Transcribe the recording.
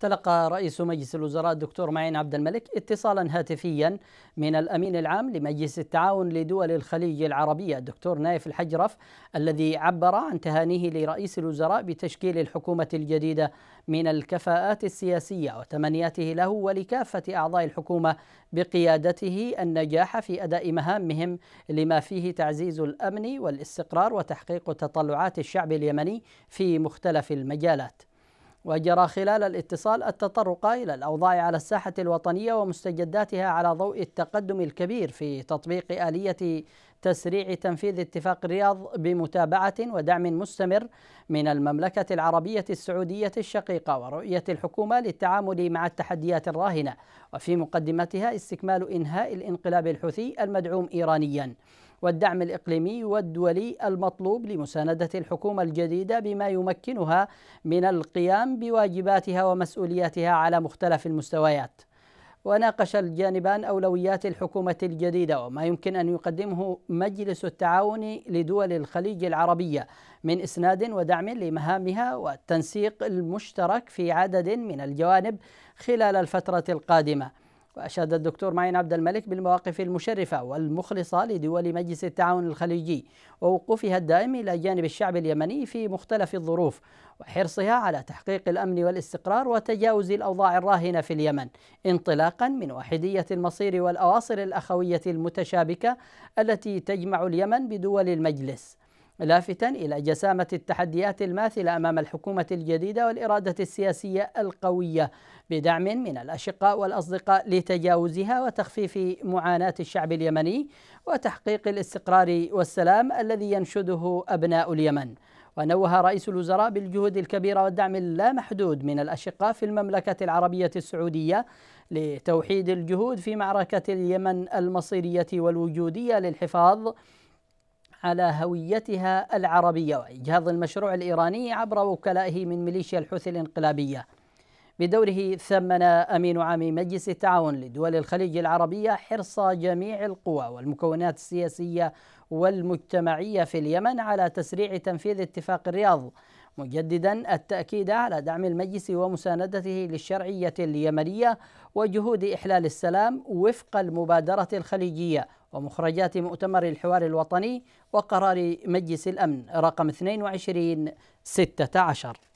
تلقى رئيس مجلس الوزراء الدكتور معين عبد الملك اتصالا هاتفيا من الامين العام لمجلس التعاون لدول الخليج العربيه الدكتور نايف الحجرف الذي عبر عن تهانيه لرئيس الوزراء بتشكيل الحكومه الجديده من الكفاءات السياسيه وتمنياته له ولكافه اعضاء الحكومه بقيادته النجاح في اداء مهامهم لما فيه تعزيز الامن والاستقرار وتحقيق تطلعات الشعب اليمني في مختلف المجالات وجرى خلال الاتصال التطرق إلى الأوضاع على الساحة الوطنية ومستجداتها على ضوء التقدم الكبير في تطبيق آلية تسريع تنفيذ اتفاق الرياض بمتابعة ودعم مستمر من المملكة العربية السعودية الشقيقة ورؤية الحكومة للتعامل مع التحديات الراهنة وفي مقدمتها استكمال إنهاء الانقلاب الحوثي المدعوم إيرانياً والدعم الإقليمي والدولي المطلوب لمساندة الحكومة الجديدة بما يمكنها من القيام بواجباتها ومسؤولياتها على مختلف المستويات وناقش الجانبان أولويات الحكومة الجديدة وما يمكن أن يقدمه مجلس التعاون لدول الخليج العربية من إسناد ودعم لمهامها والتنسيق المشترك في عدد من الجوانب خلال الفترة القادمة وأشاد الدكتور معين عبد الملك بالمواقف المشرفة والمخلصة لدول مجلس التعاون الخليجي ووقوفها الدائم إلى جانب الشعب اليمني في مختلف الظروف وحرصها على تحقيق الأمن والاستقرار وتجاوز الأوضاع الراهنة في اليمن انطلاقا من وحدية المصير والأواصر الأخوية المتشابكة التي تجمع اليمن بدول المجلس لافتا الى جسامه التحديات الماثله امام الحكومه الجديده والاراده السياسيه القويه بدعم من الاشقاء والاصدقاء لتجاوزها وتخفيف معاناه الشعب اليمني وتحقيق الاستقرار والسلام الذي ينشده ابناء اليمن. ونوه رئيس الوزراء بالجهود الكبيره والدعم اللامحدود من الاشقاء في المملكه العربيه السعوديه لتوحيد الجهود في معركه اليمن المصيريه والوجوديه للحفاظ على هويتها العربية وإجهاض المشروع الإيراني عبر وكلائه من ميليشيا الحوثي الانقلابية بدوره ثمن أمين عام مجلس التعاون لدول الخليج العربية حرص جميع القوى والمكونات السياسية والمجتمعية في اليمن على تسريع تنفيذ اتفاق الرياض مجددا التأكيد على دعم المجلس ومساندته للشرعية اليمنية وجهود إحلال السلام وفق المبادرة الخليجية ومخرجات مؤتمر الحوار الوطني وقرار مجلس الأمن رقم 22 16